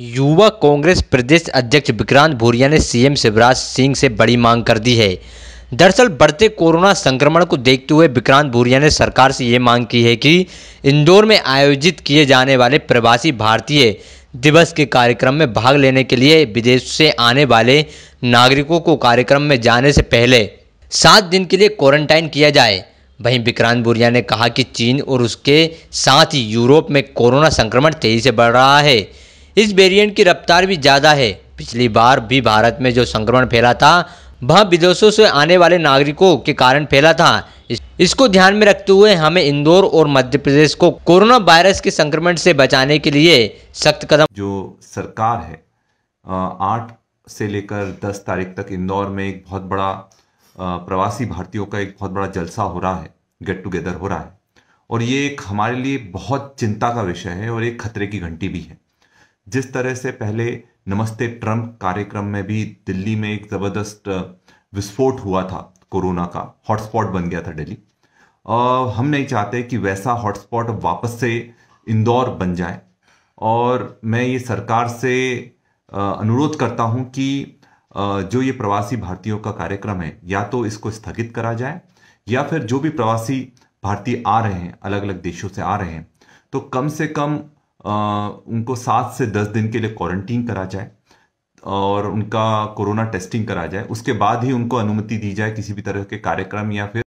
युवा कांग्रेस प्रदेश अध्यक्ष विक्रांत भूरिया ने सीएम शिवराज सिंह से बड़ी मांग कर दी है दरअसल बढ़ते कोरोना संक्रमण को देखते हुए विक्रांत भूरिया ने सरकार से ये मांग की है कि इंदौर में आयोजित किए जाने वाले प्रवासी भारतीय दिवस के कार्यक्रम में भाग लेने के लिए विदेश से आने वाले नागरिकों को कार्यक्रम में जाने से पहले सात दिन के लिए क्वारंटाइन किया जाए वहीं विक्रांत बुरिया ने कहा कि चीन और उसके साथ ही यूरोप में कोरोना संक्रमण तेजी से बढ़ रहा है इस वेरिएंट की रफ्तार भी ज़्यादा है पिछली बार भी भारत में जो संक्रमण फैला था वह विदेशों से आने वाले नागरिकों के कारण फैला था इसको ध्यान में रखते हुए हमें इंदौर और मध्य प्रदेश को कोरोना वायरस के संक्रमण से बचाने के लिए सख्त कदम जो सरकार है आठ से लेकर दस तारीख तक इंदौर में एक बहुत बड़ा प्रवासी भारतीयों का एक बहुत बड़ा जलसा हो रहा है गेट टुगेदर हो रहा है और ये एक हमारे लिए बहुत चिंता का विषय है और एक खतरे की घंटी भी है जिस तरह से पहले नमस्ते ट्रम्प कार्यक्रम में भी दिल्ली में एक ज़बरदस्त विस्फोट हुआ था कोरोना का हॉटस्पॉट बन गया था दिल्ली हम नहीं चाहते कि वैसा हॉटस्पॉट वापस से इंदौर बन जाए और मैं ये सरकार से अनुरोध करता हूँ कि जो ये प्रवासी भारतीयों का कार्यक्रम है या तो इसको स्थगित करा जाए या फिर जो भी प्रवासी भारतीय आ रहे हैं अलग अलग देशों से आ रहे हैं तो कम से कम उनको सात से दस दिन के लिए क्वारंटीन करा जाए और उनका कोरोना टेस्टिंग करा जाए उसके बाद ही उनको अनुमति दी जाए किसी भी तरह के कार्यक्रम या फिर